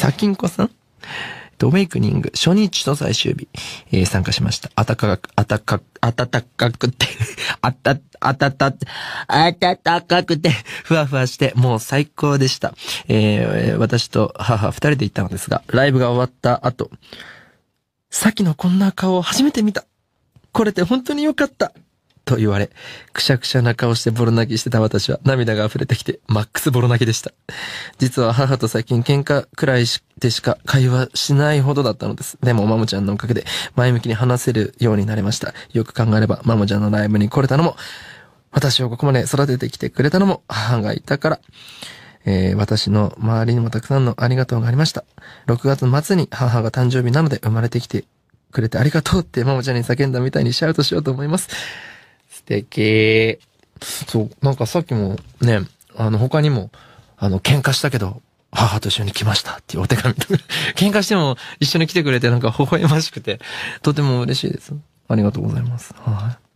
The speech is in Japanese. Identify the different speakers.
Speaker 1: さきんこさんドメイクニング、初日と最終日、えー、参加しました。あたかく、あたか、あたたかくて、あた、あたた、あたたかくて、ふわふわして、もう最高でした。えー、私と母二人で行ったのですが、ライブが終わった後、さっきのこんな顔を初めて見た。これって本当に良かった。と言われ、くしゃくしゃな顔してボロ泣きしてた私は涙が溢れてきて、マックスボロ泣きでした。実は母と最近喧嘩くらいでしか会話しないほどだったのです。でも、マモちゃんのおかげで前向きに話せるようになれました。よく考えれば、マモちゃんのライブに来れたのも、私をここまで育ててきてくれたのも母がいたから。えー、私の周りにもたくさんのありがとうがありました。6月末に母が誕生日なので生まれてきてくれてありがとうってママちゃんに叫んだみたいにシャウトしようと思います。敵。そう、なんかさっきもね、あの他にも、あの喧嘩したけど、母と一緒に来ましたっていうお手紙とか、喧嘩しても一緒に来てくれてなんか微笑ましくて、とても嬉しいです。ありがとうございます。はい。